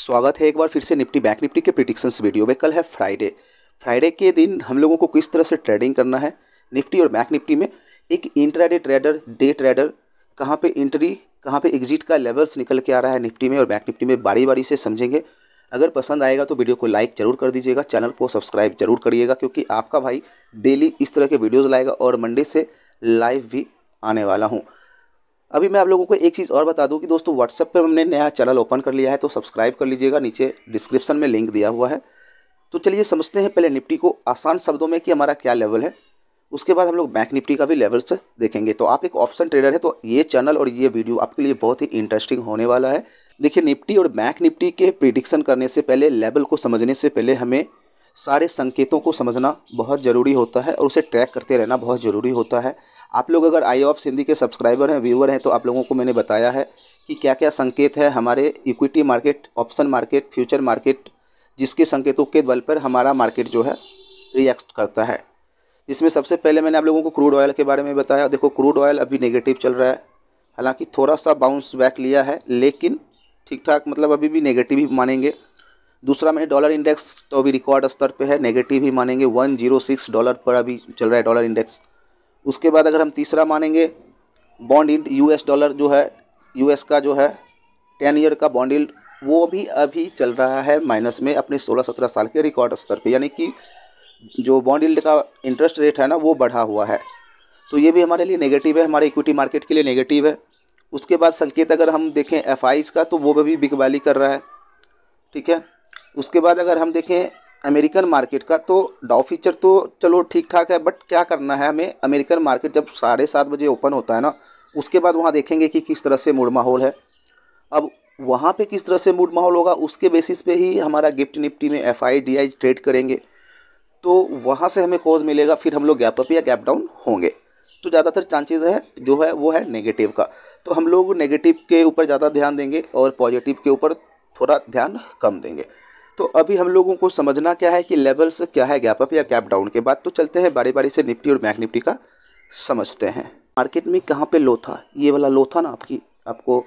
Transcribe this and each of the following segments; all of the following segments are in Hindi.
स्वागत है एक बार फिर से निफ्टी बैंक निफ्टी के प्रिडिक्शन वीडियो में कल है फ्राइडे फ्राइडे के दिन हम लोगों को किस तरह से ट्रेडिंग करना है निफ्टी और बैंक निफ्टी में एक इंट्राडे ट्रेडर डे ट्रेडर कहाँ पे इंट्री कहाँ पे एग्जिट का लेवल्स निकल के आ रहा है निफ्टी में और बैंक निफ्टी में बारी बारी से समझेंगे अगर पसंद आएगा तो वीडियो को लाइक जरूर कर दीजिएगा चैनल को सब्सक्राइब जरूर करिएगा क्योंकि आपका भाई डेली इस तरह के वीडियोज़ लाएगा और मंडे से लाइव भी आने वाला हूँ अभी मैं आप लोगों को एक चीज़ और बता दूं कि दोस्तों व्हाट्सएप पर हमने नया चैनल ओपन कर लिया है तो सब्सक्राइब कर लीजिएगा नीचे डिस्क्रिप्शन में लिंक दिया हुआ है तो चलिए समझते हैं पहले निफ्टी को आसान शब्दों में कि हमारा क्या लेवल है उसके बाद हम लोग बैंक निफ्टी का भी लेवल्स देखेंगे तो आप एक ऑप्शन ट्रेडर है तो ये चैनल और ये वीडियो आपके लिए बहुत ही इंटरेस्टिंग होने वाला है देखिए निफ्टी और बैंक निफ्टी के प्रिडिक्शन करने से पहले लेवल को समझने से पहले हमें सारे संकेतों को समझना बहुत ज़रूरी होता है और उसे ट्रैक करते रहना बहुत ज़रूरी होता है आप लोग अगर आई ऑफ सिंधी के सब्सक्राइबर हैं व्यूअर हैं तो आप लोगों को मैंने बताया है कि क्या क्या संकेत है हमारे equity market option market future market जिसके संकेतों के बल पर हमारा मार्केट जो है रिएक्ट करता है इसमें सबसे पहले मैंने आप लोगों को क्रूड ऑयल के बारे में बताया देखो क्रूड ऑयल अभी नेगेटिव चल रहा है हालांकि थोड़ा सा बाउंस बैक लिया है लेकिन ठीक ठाक मतलब अभी भी नेगेटिव ही मानेंगे दूसरा मैंने डॉलर इंडेक्स तो अभी रिकॉर्ड स्तर पे है नेगेटिव ही मानेंगे 106 डॉलर पर अभी चल रहा है डॉलर इंडेक्स उसके बाद अगर हम तीसरा मानेंगे बॉन्ड इंड यू डॉलर जो है यू का जो है टेन ईयर का बॉन्ड इंड वो भी अभी चल रहा है माइनस में अपने 16-17 साल के रिकॉर्ड स्तर पे यानी कि जो बॉन्ड इल्ड का इंटरेस्ट रेट है ना वो बढ़ा हुआ है तो ये भी हमारे लिए नेगेटिव है हमारे इक्विटी मार्केट के लिए नेगेटिव है उसके बाद संकेत अगर हम देखें एफ का तो वो भी बिकवाली कर रहा है ठीक है उसके बाद अगर हम देखें अमेरिकन मार्केट का तो डाउ फीचर तो चलो ठीक ठाक है बट क्या करना है हमें अमेरिकन मार्केट जब साढ़े सात बजे ओपन होता है ना उसके बाद वहाँ देखेंगे कि किस तरह से मूड माहौल है अब वहाँ पे किस तरह से मूड माहौल होगा उसके बेसिस पे ही हमारा गिफ्ट निफ्टी में F I D I trade करेंगे तो वहाँ से हमें कोज मिलेगा फिर हम लोग गैप अप या गैप डाउन होंगे तो ज़्यादातर चांसेज है जो है वो है नेगेटिव का तो हम लोग नेगेटिव के ऊपर ज़्यादा ध्यान देंगे और पॉजिटिव के ऊपर थोड़ा ध्यान कम देंगे तो अभी हम लोगों को समझना क्या है कि लेवल्स क्या है गैप अप या गैप डाउन के बाद तो चलते हैं बारी बारी से निफ्टी और बैंक निफ्टी का समझते हैं मार्केट में कहाँ पे लो था ये वाला लो था ना आपकी आपको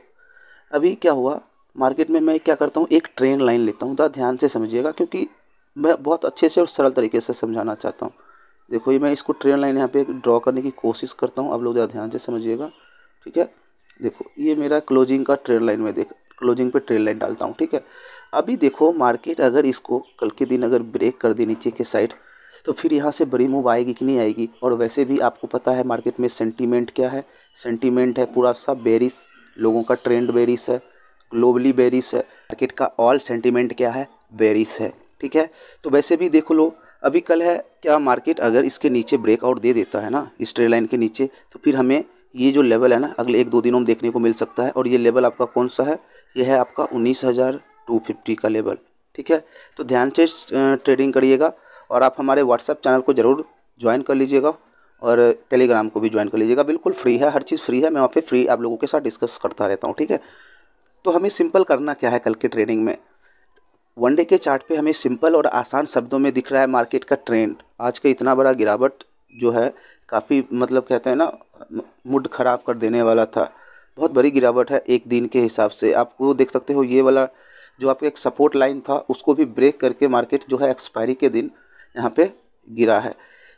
अभी क्या हुआ मार्केट में मैं क्या करता हूँ एक ट्रेंड लाइन लेता हूँ तो ध्यान से समझिएगा क्योंकि मैं बहुत अच्छे से और सरल तरीके से समझाना चाहता हूँ देखो ये मैं इसको ट्रेंड लाइन यहाँ पे ड्रॉ करने की कोशिश करता हूँ आप लोग ज़्यादा ध्यान से समझिएगा ठीक है देखो ये मेरा क्लोजिंग का ट्रेंड लाइन में देख क्लोजिंग पे ट्रेंड लाइन डालता हूँ ठीक है अभी देखो मार्केट अगर इसको कल के दिन अगर ब्रेक कर दे नीचे के साइड तो फिर यहाँ से बड़ी मूव आएगी कि नहीं आएगी और वैसे भी आपको पता है मार्केट में सेंटीमेंट क्या है सेंटीमेंट है पूरा सा बेरिस लोगों का ट्रेंड बेरिस है ग्लोबली बेरिस है मार्केट का ऑल सेंटीमेंट क्या है बेरिस है ठीक है तो वैसे भी देख लो अभी कल है क्या मार्केट अगर इसके नीचे ब्रेकआउट दे देता है ना इस ट्रेड लाइन के नीचे तो फिर हमें ये जो लेवल है ना अगले एक दो दिनों में देखने को मिल सकता है और ये लेवल आपका कौन सा है यह है आपका उन्नीस हज़ार टू फिफ्टी का लेवल ठीक है तो ध्यान से ट्रेडिंग करिएगा और आप हमारे व्हाट्सएप चैनल को ज़रूर ज्वाइन कर लीजिएगा और टेलीग्राम को भी ज्वाइन कर लीजिएगा बिल्कुल फ्री है हर चीज़ फ्री है मैं वहाँ पे फ्री आप लोगों के साथ डिस्कस करता रहता हूँ ठीक है तो हमें सिंपल करना क्या है कल के ट्रेडिंग में वनडे के चार्ट पे हमें सिंपल और आसान शब्दों में दिख रहा है मार्केट का ट्रेंड आज का इतना बड़ा गिरावट जो है काफ़ी मतलब कहते हैं ना मूड ख़राब कर देने वाला था बहुत बड़ी गिरावट है एक दिन के हिसाब से आपको देख सकते हो ये वाला जो आपका एक सपोर्ट लाइन था उसको भी ब्रेक करके मार्केट जो है एक्सपायरी के दिन यहाँ पे गिरा है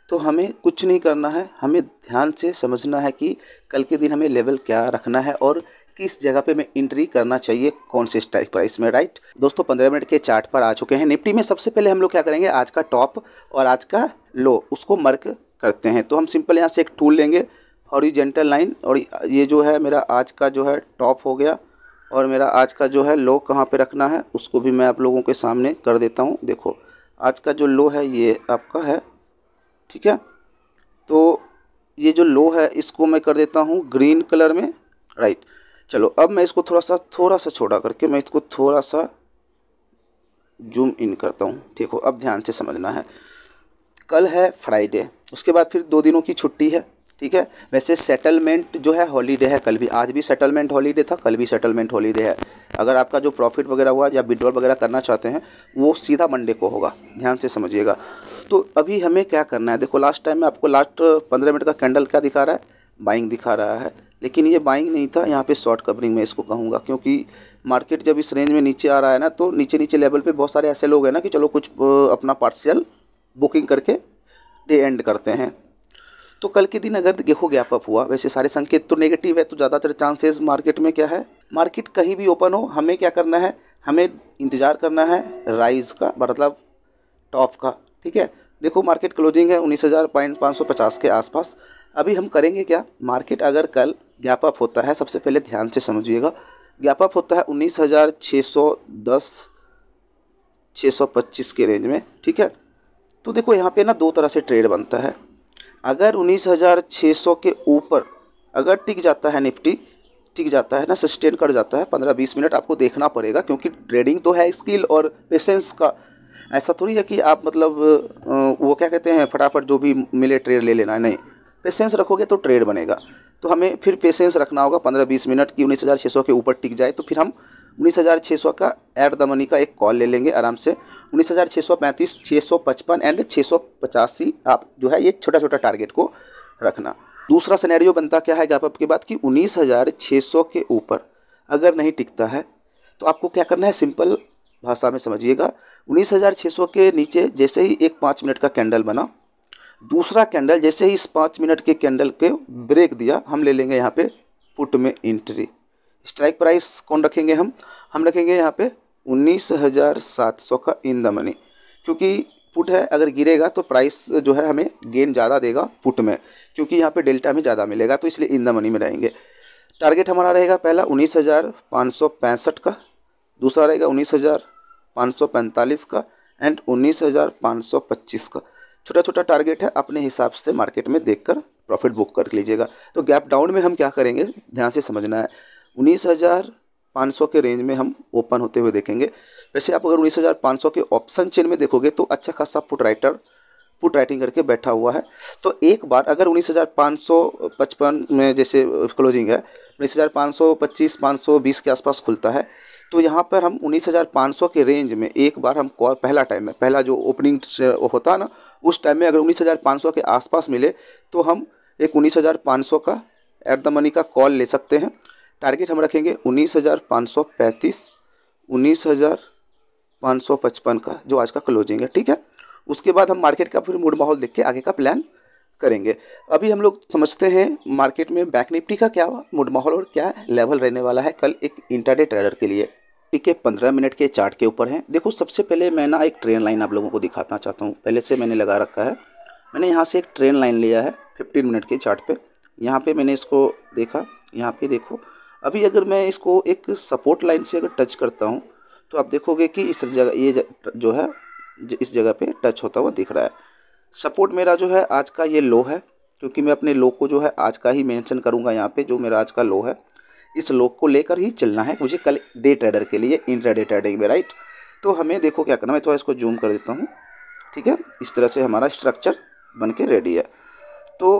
तो हमें कुछ नहीं करना है हमें ध्यान से समझना है कि कल के दिन हमें लेवल क्या रखना है और किस जगह पे मैं इंट्री करना चाहिए कौन से स्ट्राइक प्राइस में राइट दोस्तों पंद्रह मिनट के चार्ट पर आ चुके हैं निफ्टी में सबसे पहले हम लोग क्या करेंगे आज का टॉप और आज का लो उसको मर्क करते हैं तो हम सिंपल यहाँ से एक टूल लेंगे हॉरिजेंटल लाइन और ये जो है मेरा आज का जो है टॉप हो गया और मेरा आज का जो है लो कहाँ पे रखना है उसको भी मैं आप लोगों के सामने कर देता हूँ देखो आज का जो लो है ये आपका है ठीक है तो ये जो लो है इसको मैं कर देता हूँ ग्रीन कलर में राइट चलो अब मैं इसको थोड़ा सा थोड़ा सा छोटा करके मैं इसको थोड़ा सा जूम इन करता हूँ ठीक हो अब ध्यान से समझना है कल है फ्राइडे उसके बाद फिर दो दिनों की छुट्टी है ठीक है वैसे सेटलमेंट जो है हॉलीडे है कल भी आज भी सेटलमेंट हॉलीडे था कल भी सेटलमेंट हॉलीडे है अगर आपका जो प्रॉफिट वगैरह हुआ या विड्रॉल वगैरह करना चाहते हैं वो सीधा मंडे को होगा ध्यान से समझिएगा तो अभी हमें क्या करना है देखो लास्ट टाइम में आपको लास्ट पंद्रह मिनट का कैंडल क्या दिखा रहा है बाइंग दिखा रहा है लेकिन ये बाइंग नहीं था यहाँ पे शॉर्ट कवरिंग में इसको कहूँगा क्योंकि मार्केट जब इस रेंज में नीचे आ रहा है ना तो नीचे नीचे लेवल पे बहुत सारे ऐसे लोग हैं ना कि चलो कुछ अपना पार्सल बुकिंग करके डे एंड करते हैं तो कल के दिन अगर गेहूँ गैप अप हुआ वैसे सारे संकेत तो नेगेटिव है तो ज़्यादातर चांसेस मार्केट में क्या है मार्केट कहीं भी ओपन हो हमें क्या करना है हमें इंतज़ार करना है राइज का मतलब टॉप का ठीक है देखो मार्केट क्लोजिंग है उन्नीस हज़ार पॉइंट पाँच सौ पचास के आसपास अभी हम करेंगे क्या मार्केट अगर कल गैप अप होता है सबसे पहले ध्यान से समझिएगा गैप अप होता है उन्नीस हज़ार छः सौ दस छः सौ पच्चीस के रेंज में ठीक है तो देखो यहाँ पे ना दो तरह से ट्रेड बनता है अगर 19,600 के ऊपर अगर टिक जाता है निफ्टी टिक जाता है ना सस्टेन कर जाता है पंद्रह बीस मिनट आपको देखना पड़ेगा क्योंकि ट्रेडिंग तो है स्किल और पेशेंस का ऐसा थोड़ी है कि आप मतलब वो क्या कहते हैं फटाफट जो भी मिले ट्रेड ले लेना नहीं पेशेंस रखोगे तो ट्रेड बनेगा तो हमें फिर पेशेंस रखना होगा पंद्रह बीस मिनट की उन्नीस हज़ार छः सौ के ऊपर टिक जाए तो फिर हम उन्नीस हज़ार छः सौ का एट द मनी का एक कॉल ले लेंगे आराम से उन्नीस हज़ार छः सौ पैंतीस छः सौ पचपन एंड छः सौ पचासी आप जो है ये छोटा छोटा टारगेट को रखना दूसरा सिनेरियो बनता क्या है गैपअप के बाद कि उन्नीस हज़ार छः सौ के ऊपर अगर नहीं टिकता है तो आपको क्या करना है सिंपल भाषा में समझिएगा उन्नीस हज़ार छः सौ के नीचे जैसे ही एक पाँच मिनट का कैंडल बना दूसरा कैंडल जैसे ही इस पाँच मिनट के कैंडल के ब्रेक दिया हम ले लेंगे यहाँ पे पुट में एंट्री स्ट्राइक प्राइस कौन रखेंगे हम हम रखेंगे यहाँ पे उन्नीस हज़ार सात सौ का इन द मनी क्योंकि पुट है अगर गिरेगा तो प्राइस जो है हमें गेन ज़्यादा देगा पुट में क्योंकि यहाँ पे डेल्टा में ज़्यादा मिलेगा तो इसलिए इन द मनी में रहेंगे टारगेट हमारा रहेगा पहला उन्नीस हज़ार पाँच सौ पैंसठ का दूसरा रहेगा उन्नीस हज़ार पाँच सौ पैंतालीस का एंड उन्नीस हज़ार पाँच सौ पच्चीस का छोटा छोटा टारगेट है अपने हिसाब से मार्केट में देखकर प्रॉफिट बुक कर लीजिएगा तो गैप डाउन में हम क्या करेंगे ध्यान से समझना है उन्नीस हज़ार पाँच सौ के रेंज में हम ओपन होते हुए देखेंगे वैसे आप अगर उन्नीस हज़ार पाँच सौ के ऑप्शन चेन में देखोगे तो अच्छा खासा पुट राइटर पुट राइटिंग करके बैठा हुआ है तो एक बार अगर उन्नीस हज़ार पाँच सौ पचपन में जैसे क्लोजिंग है उन्नीस हज़ार पाँच सौ पच्चीस पाँच सौ बीस के आसपास खुलता है तो यहाँ पर हम 19,500 के रेंज में एक बार हम कॉल पहला टाइम में पहला जो ओपनिंग होता है ना उस टाइम में अगर 19,500 के आसपास मिले तो हम एक 19,500 का एट द मनी का कॉल ले सकते हैं टारगेट हम रखेंगे उन्नीस हज़ार पाँच सौ पैंतीस उन्नीस हज़ार पाँच सौ पचपन का जो आज का क्लोजिंग है ठीक है उसके बाद हम मार्केट का फिर मूड माहौल देख के आगे का प्लान करेंगे अभी हम लोग समझते हैं मार्केट में बैंक निफ्टी का क्या मूड माहौल और क्या लेवल रहने वाला है कल एक इंटरडे ट्रेडर के लिए ठीक है पंद्रह मिनट के चार्ट के ऊपर हैं देखो सबसे पहले मैं ना एक ट्रेन लाइन आप लोगों को दिखाना चाहता हूँ पहले से मैंने लगा रखा है मैंने यहाँ से एक ट्रेन लाइन लिया है फिफ्टीन मिनट के चार्ट पे यहाँ पर मैंने इसको देखा यहाँ पे देखो अभी अगर मैं इसको एक सपोर्ट लाइन से अगर टच करता हूँ तो आप देखोगे कि इस जगह ये जो है इस जगह पे टच होता हुआ दिख रहा है सपोर्ट मेरा जो है आज का ये लो है क्योंकि मैं अपने लो को जो है आज का ही मेंशन करूँगा यहाँ पे जो मेरा आज का लो है इस लो को लेकर ही चलना है मुझे कल डे ट्रेडर के लिए इन डे ट्रेडिंग में राइट तो हमें देखो क्या करना मैं थोड़ा इसको जूम कर देता हूँ ठीक है इस तरह से हमारा स्ट्रक्चर बन के रेडी है तो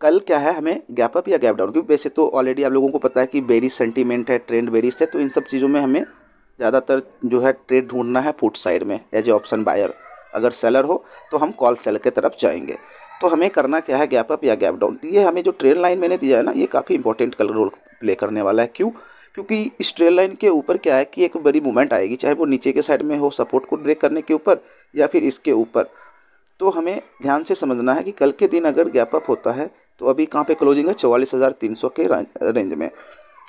कल क्या है हमें गैप अप या गैप डाउन क्योंकि वैसे तो ऑलरेडी आप लोगों को पता है कि बेरी सेंटीमेंट है ट्रेंड बेरीज है तो इन सब चीज़ों में हमें ज़्यादातर जो है ट्रेड ढूंढना है फूट साइड में एज ए ऑप्शन बायर अगर सेलर हो तो हम कॉल सेल के तरफ जाएंगे तो हमें करना क्या है गैप अप या गैप डाउन तो ये हमें जो ट्रेड लाइन मैंने दिया है ना ये काफ़ी इंपॉर्टेंट कल रोल प्ले करने वाला है क्यों क्योंकि इस ट्रेड लाइन के ऊपर क्या है कि एक बड़ी मूवमेंट आएगी चाहे वो नीचे के साइड में हो सपोर्ट को ब्रेक करने के ऊपर या फिर इसके ऊपर तो हमें ध्यान से समझना है कि कल के दिन अगर गैप अप होता है तो अभी कहाँ पे क्लोजिंग है चौवालीस हज़ार तीन सौ के रेंज में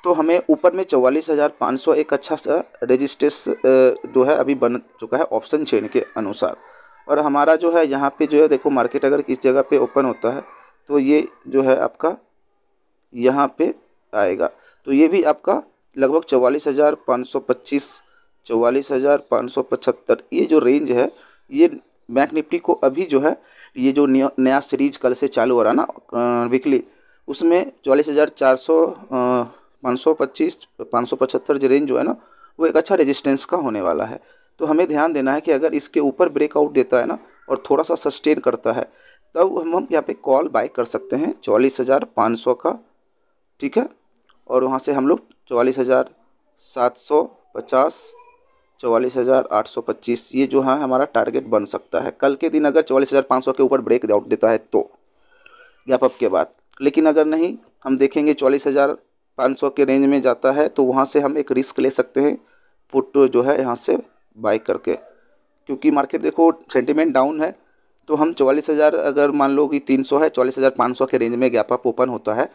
तो हमें ऊपर में चौवालीस हज़ार पाँच सौ एक अच्छा सा रजिस्ट्रेस जो है अभी बन चुका है ऑप्शन चेन के अनुसार और हमारा जो है यहाँ पे जो है देखो मार्केट अगर किस जगह पे ओपन होता है तो ये जो है आपका यहाँ पे आएगा तो ये भी आपका लगभग चौवालीस हज़ार पाँच सौ पच्चीस चौवालीस हज़ार पाँच सौ पचहत्तर ये जो रेंज है ये बैंक निफ्टी को अभी जो है ये जो नया सीरीज कल से चालू हो रहा ना वीकली उसमें चौलीस हज़ार चार सौ पाँच सौ पच्चीस पाँच सौ पचहत्तर जो रेंज जो है ना वो एक अच्छा रेजिस्टेंस का होने वाला है तो हमें ध्यान देना है कि अगर इसके ऊपर ब्रेकआउट देता है ना और थोड़ा सा सस्टेन करता है तब हम हम यहाँ पर कॉल बाई कर सकते हैं चौलीस हज़ार पाँच सौ का ठीक है और वहाँ से हम लोग चौलीस हज़ार सात सौ पचास चौवालीस हज़ार आठ सौ पच्चीस ये जो है हमारा टारगेट बन सकता है कल के दिन अगर चौवालीस हज़ार पाँच सौ के ऊपर ब्रेक आउट देता है तो गैप अप के बाद लेकिन अगर नहीं हम देखेंगे चौवालीस हज़ार पाँच सौ के रेंज में जाता है तो वहाँ से हम एक रिस्क ले सकते हैं पुट जो है यहाँ से बाई करके क्योंकि मार्केट देखो सेंटिमेंट डाउन है तो हम चौवालीस हज़ार अगर मान लो कि तीन सौ है चौवालीस हज़ार पाँच सौ के रेंज में गैप अप ओपन होता है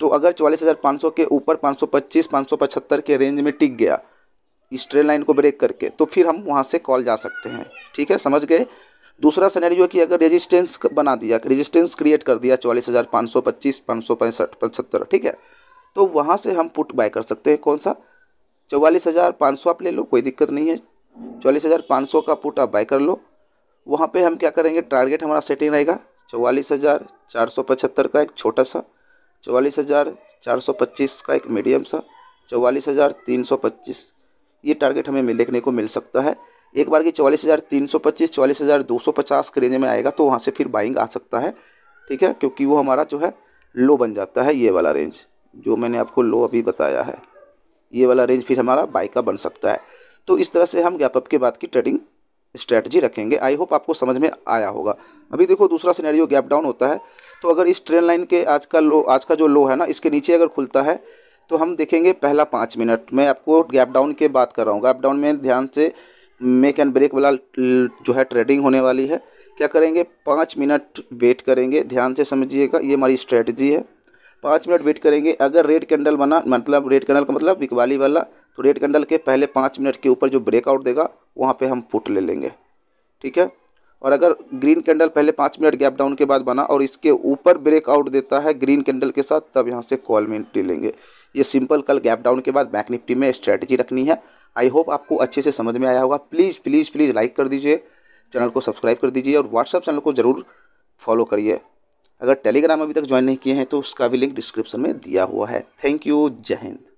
तो अगर चौवालीस हज़ार पाँच सौ के ऊपर पाँच सौ पच्चीस पाँच सौ पचहत्तर के रेंज में टिक गया इस ट्रेन लाइन को ब्रेक करके तो फिर हम वहाँ से कॉल जा सकते हैं ठीक है समझ गए दूसरा सैनरी है कि अगर रेजिस्टेंस बना दिया रेजिस्टेंस क्रिएट कर दिया चौवालीस हज़ार पाँच सौ पच्चीस पाँच सौ पैंसठ पचहत्तर ठीक है तो वहाँ से हम पुट बाय कर सकते हैं कौन सा चौवालीस हज़ार पाँच सौ आप ले लो कोई दिक्कत नहीं है चौवालीस हज़ार पाँच सौ का पुट आप बाय कर लो वहाँ पे हम क्या करेंगे टारगेट हमारा सेटिंग रहेगा चौवालीस हज़ार चार सौ पचहत्तर का एक छोटा सा चौवालीस हज़ार चार सौ पच्चीस का एक मीडियम सा चौवालीस हज़ार तीन सौ पच्चीस ये टारगेट हमें देखने को मिल सकता है एक बार की चौलीस हज़ार तीन सौ पच्चीस चौवालीस हज़ार दो सौ पचास के रेंज में आएगा तो वहाँ से फिर बाइंग आ सकता है ठीक है क्योंकि वो हमारा जो है लो बन जाता है ये वाला रेंज जो मैंने आपको लो अभी बताया है ये वाला रेंज फिर हमारा बाई का बन सकता है तो इस तरह से हम गैप अप के बाद की ट्रेडिंग स्ट्रेटजी रखेंगे आई होप आपको समझ में आया होगा अभी देखो दूसरा सिनेरियो गैप डाउन होता है तो अगर इस ट्रेन लाइन के आज का लो आज का जो लो है ना इसके नीचे अगर खुलता है तो हम देखेंगे पहला पाँच मिनट मैं आपको गैप डाउन के बात कर रहा हूँ गैप डाउन में ध्यान से मेक एंड ब्रेक वाला जो है ट्रेडिंग होने वाली है क्या करेंगे पाँच मिनट वेट करेंगे ध्यान से समझिएगा ये हमारी स्ट्रेटजी है पाँच मिनट वेट करेंगे अगर रेड कैंडल बना मतलब रेड कैंडल का मतलब बिकवाली वाला तो रेड कैंडल के पहले पाँच मिनट के ऊपर जो ब्रेकआउट देगा वहाँ पे हम पुट ले लेंगे ठीक है और अगर ग्रीन कैंडल पहले पाँच मिनट गैप डाउन के बाद बना और इसके ऊपर ब्रेकआउट देता है ग्रीन कैंडल के साथ तब यहाँ से कॉल में लेंगे ये सिंपल कल गैप डाउन के बाद बैंक निफ्टी में स्ट्रैटेजी रखनी है आई होप आपको अच्छे से समझ में आया होगा प्लीज़ प्लीज़ प्लीज़ लाइक कर दीजिए चैनल को सब्सक्राइब कर दीजिए और व्हाट्सअप चैनल को ज़रूर फॉलो करिए अगर टेलीग्राम अभी तक ज्वाइन नहीं किए हैं तो उसका भी लिंक डिस्क्रिप्शन में दिया हुआ है थैंक यू जय हिंद